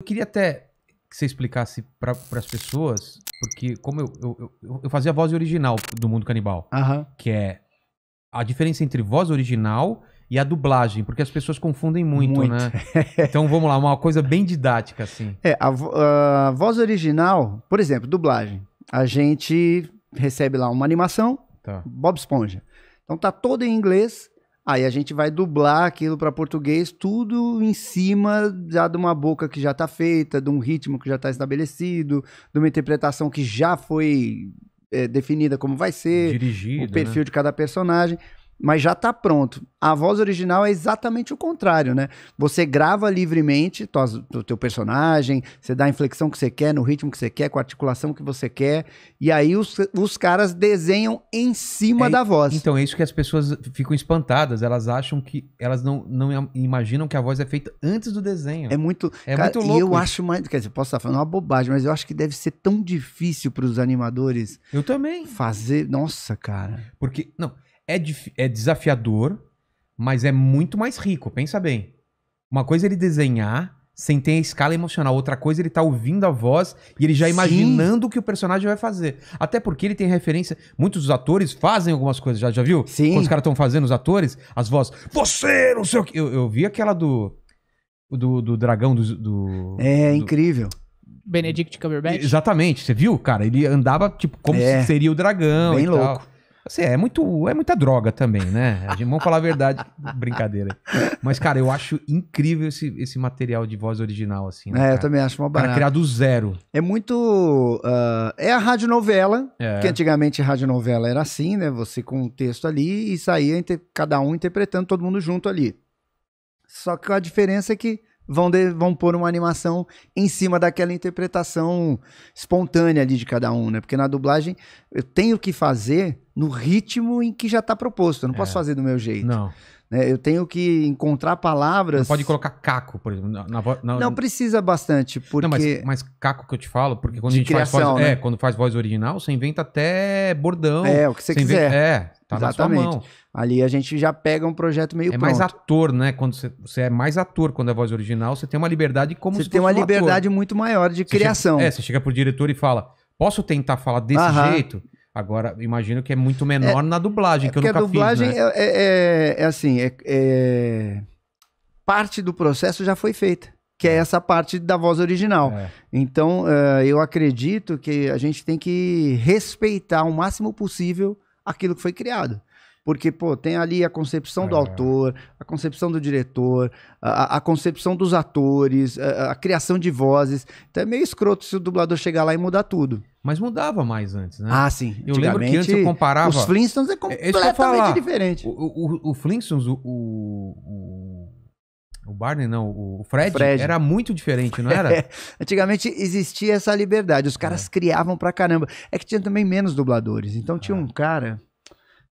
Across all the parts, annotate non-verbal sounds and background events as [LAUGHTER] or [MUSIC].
Eu queria até que você explicasse para as pessoas, porque como eu, eu, eu, eu, fazia a voz original do Mundo Canibal, uhum. que é a diferença entre voz original e a dublagem, porque as pessoas confundem muito, muito. né? [LAUGHS] então vamos lá, uma coisa bem didática assim. É, a, a voz original, por exemplo, dublagem. A gente recebe lá uma animação, tá. Bob Esponja. Então tá todo em inglês Aí a gente vai dublar aquilo para português, tudo em cima já de uma boca que já está feita, de um ritmo que já está estabelecido, de uma interpretação que já foi é, definida como vai ser, Dirigido, o perfil né? de cada personagem mas já está pronto. A voz original é exatamente o contrário, né? Você grava livremente o teu personagem, você dá a inflexão que você quer, no ritmo que você quer, com a articulação que você quer, e aí os, os caras desenham em cima é, da voz. Então é isso que as pessoas ficam espantadas, elas acham que elas não, não imaginam que a voz é feita antes do desenho. É muito, é cara, muito louco. E eu isso. acho mais, quer dizer, posso estar falando uma bobagem, mas eu acho que deve ser tão difícil para os animadores. Eu também. Fazer, nossa, cara. Porque não é, é desafiador, mas é muito mais rico, pensa bem. Uma coisa é ele desenhar sem ter a escala emocional. Outra coisa, é ele tá ouvindo a voz e ele já imaginando o que o personagem vai fazer. Até porque ele tem referência. Muitos dos atores fazem algumas coisas, já, já viu? Sim. Quando os caras estão fazendo os atores, as vozes. Você, não sei o quê. Eu, eu vi aquela do. Do, do dragão do. do é, do, incrível. Benedict Cumberbatch? Exatamente, você viu, cara? Ele andava, tipo, como é. seria o dragão. Bem louco. Tal. Assim, é, muito, é muita droga também, né? A gente, vamos falar a verdade, brincadeira. Mas, cara, eu acho incrível esse, esse material de voz original, assim. Né, é, eu também acho uma barata. Cara, criar do zero. É muito. Uh, é a radionovela, é. que antigamente a radionovela era assim, né? Você com o texto ali e saía cada um interpretando todo mundo junto ali. Só que a diferença é que vão, de, vão pôr uma animação em cima daquela interpretação espontânea ali de cada um, né? Porque na dublagem eu tenho que fazer no ritmo em que já está proposto. Eu não é. posso fazer do meu jeito. Não. Né? Eu tenho que encontrar palavras. Não pode colocar caco, por exemplo. Na, na, na... Não precisa bastante, porque. Não, mas, mas, caco que eu te falo, porque quando De a gente criação, faz voz. É, né? É, quando faz voz original, você inventa até bordão. É, o que você, você quiser. Inventa, é, Tá Exatamente. na sua mão. Ali a gente já pega um projeto meio é pronto. É mais ator, né? Quando você, você, é mais ator quando é voz original, você tem uma liberdade como você se tem uma um liberdade ator. muito maior de você criação. Chega, é, você chega pro diretor e fala: "Posso tentar falar desse Aham. jeito?" Agora, imagino que é muito menor é, na dublagem, é que eu nunca a dublagem fiz, né? é, é, é, é assim, é, é, parte do processo já foi feita, que é essa parte da voz original. Então, eh, eu acredito que a gente tem que respeitar o máximo possível aquilo que foi criado. Porque, pô, tem ali a concepção é. do autor, a concepção do diretor, a, a concepção dos atores, a, a, criação de vozes. Então é meio escroto se o dublador chegar lá e mudar tudo. Mas mudava mais antes, né? Ah, sim. Eu lembro que antes eu comparava... Os Flintstones é, é, é completamente é falar, diferente. O, o, o Flintstones, o, o o Barney não, o Fred, Fred, era muito diferente, não era? [LAUGHS] É. Antigamente existia essa liberdade, os é. caras é. criavam pra caramba. É que tinha também menos dubladores, então tinha é. um cara,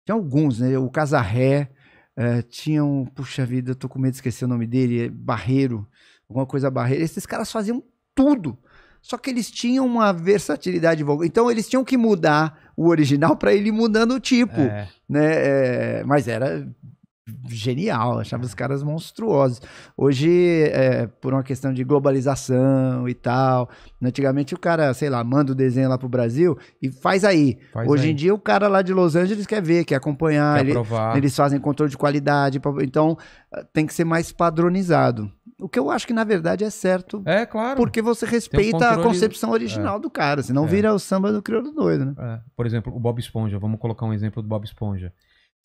tinha alguns, né? O Casarré, é, tinha um, puxa vida, eu tô com medo de esquecer o nome dele, é Barreiro, alguma coisa Barreiro. Esses caras faziam tudo, só que eles tinham uma versatilidade vocal. Então eles tinham que mudar o original para ele mudando o tipo, né? mas era genial, achava os caras monstruosos. Hoje, é, por uma questão de globalização e tal, antigamente o cara, sei lá, manda o desenho lá pro Brasil e faz aí. Faz Hoje aí. em dia o cara lá de Los Angeles quer ver, quer acompanhar, quer ele, eles fazem controle de qualidade, então ah, tem que ser mais padronizado. O que eu acho que na verdade é certo. É, claro. Porque você respeita um controle... a concepção é. original é. do cara, senão é. vira o samba do crioulo doido, né? É. Por exemplo, o Bob Esponja, vamos colocar um exemplo do Bob Esponja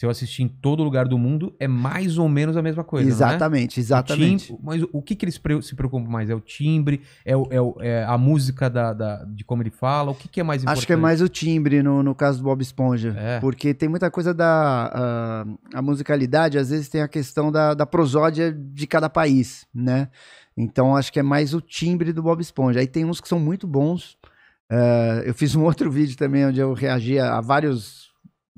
se eu assistir em todo lugar do mundo, é mais ou menos a mesma coisa. É? Exatamente, exatamente. Timbre, mas o que, que eles se preocupam mais? É o timbre? É, o, é, o, é a música da, da, de como ele fala? O que, que é mais importante? Acho que é mais o timbre no, no caso do Bob Esponja. É. Porque tem muita coisa da a, a, musicalidade, às vezes tem a questão da, da prosódia de cada país, né? Então acho que é mais o timbre do Bob Esponja. Aí tem uns que são muito bons. Uh, eu fiz um [LAUGHS] outro vídeo também onde eu reagia a vários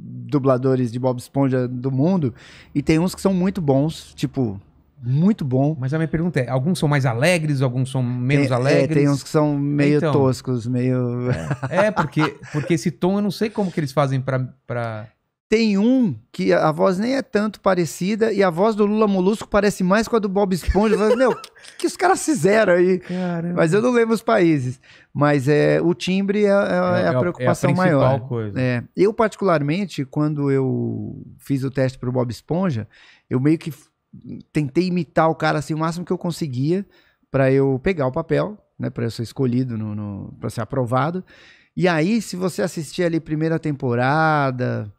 dubladores de Bob Esponja do mundo. E tem uns que são muito bons, tipo, muito bom. Mas a minha pergunta é: alguns são mais alegres, alguns são menos tem, é, é, alegres? É, tem uns que são meio então, toscos, meio. É, porque, porque esse tom eu não sei como que eles fazem para pra... Tem um que a voz nem é tanto parecida e a voz do Lula Molusco parece mais com a do Bob Esponja. Meu, o que, que, os caras fizeram aí? Caramba. Mas eu não lembro os países. Mas é, o timbre é, é, é, é, é a preocupação é a maior. Coisa. É. Eu, particularmente, quando eu fiz o teste para o Bob Esponja, eu meio que tentei imitar o cara assim, o máximo que eu conseguia para eu pegar o papel, né, para eu ser escolhido, no, no para ser aprovado. E aí, se você assistir ali primeira temporada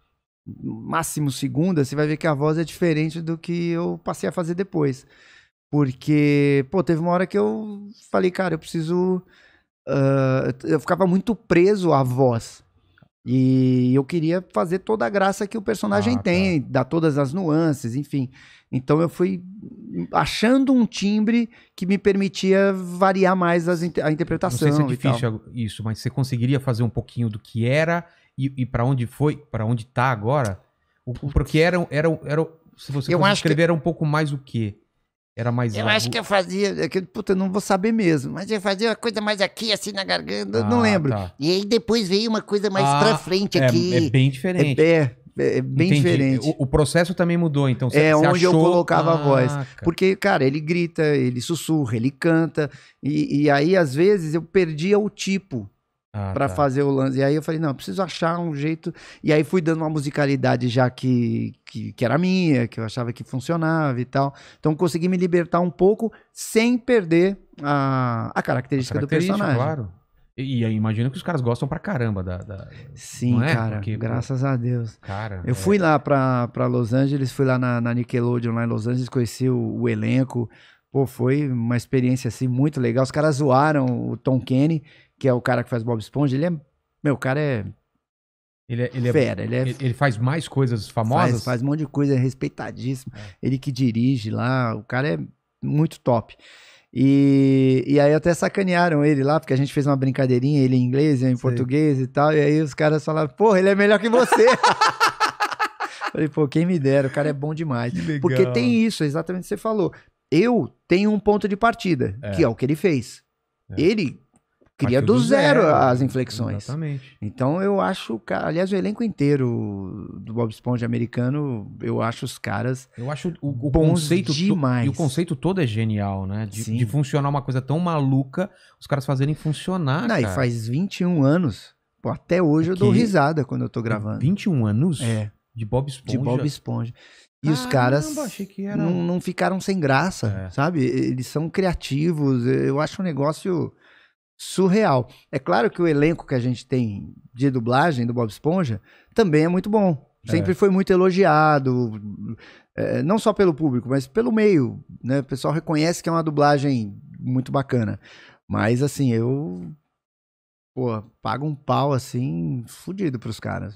máximo segunda, você vai ver que a voz é diferente do que eu passei a fazer depois. Porque, pô, teve uma hora que eu falei, cara, eu preciso. Uh, eu ficava muito preso à voz. E eu queria fazer toda a graça que o personagem ah, tá. tem, tá. dar todas as nuances, enfim. Então eu fui achando um timbre que me permitia variar mais as, a interpretação. Não sei se é difícil isso, mas você conseguiria fazer um pouquinho do que era e, e para onde foi, para onde tá agora, o, porque era, era, era, se você eu escrever, que... era um pouco mais o quê? Era mais Eu algo... acho que eu fazia, aquele, puta, eu não vou saber mesmo, mas eu fazia uma coisa mais aqui, assim na garganta, ah, não lembro. Tá. E aí depois veio uma coisa mais ah, pra frente é, aqui. É bem diferente. É, é, é bem Entendi. diferente. O, o, processo também mudou, então. Cê, é onde achou... eu colocava ah, a voz. Ah, cara. Porque, cara, ele grita, ele sussurra, ele canta. E, e aí, às vezes, eu perdia o tipo. Ah, para tá. fazer o lance. E aí eu falei, não, eu preciso achar um jeito. E aí fui dando uma musicalidade já que, que, que, era minha, que eu achava que funcionava e tal. Então consegui me libertar um pouco sem perder a, a, característica, a característica do personagem. Claro. E, e aí, imagino que os caras gostam pra caramba da. da... Sim, é? cara. Porque, graças pô... a Deus. Cara. Eu é... fui lá pra, pra Los Angeles, fui lá na, na Nickelodeon, lá em Los Angeles, conheci o, o elenco. Pô, foi uma experiência assim muito legal. Os caras zoaram o Tom Kenny que é o cara que faz Bob Esponja, ele é. Meu, o cara é. Ele é, ele é fera. É, ele, é, ele faz mais coisas famosas? Faz, faz um monte de coisa, é respeitadíssimo. Ele que dirige lá, o cara é muito top. E, e aí até sacanearam ele lá, porque a gente fez uma brincadeirinha, ele em inglês, eu em português e tal. E aí os caras falaram, porra, ele é melhor que você. [LAUGHS] Falei, pô, quem me dera, o cara é bom demais. Porque tem isso, é exatamente o que você falou. Eu tenho um ponto de partida, é. que é o que ele fez. É. Ele cria do, do, zero, zero as inflexões. Exatamente. Então eu acho, aliás, o elenco inteiro do Bob Esponja americano, eu acho os caras. Eu acho o, o conceito demais. E o conceito todo é genial, né? De, de, funcionar uma coisa tão maluca, os caras fazerem funcionar. Não, cara. e faz 21 anos. Pô, até hoje eu dou risada quando eu tô gravando. 21 anos? É. De Bob Esponja. De Bob Esponja. E ah, os caras não, não, ficaram sem graça, é. sabe? Eles são criativos. Eu acho um negócio surreal. É claro que o elenco que a gente tem de dublagem do Bob Esponja também é muito bom. Sempre é. foi muito elogiado, é, não só pelo público, mas pelo meio. Né? O pessoal reconhece que é uma dublagem muito bacana. Mas assim, eu pô, pago um pau assim, fudido pros caras.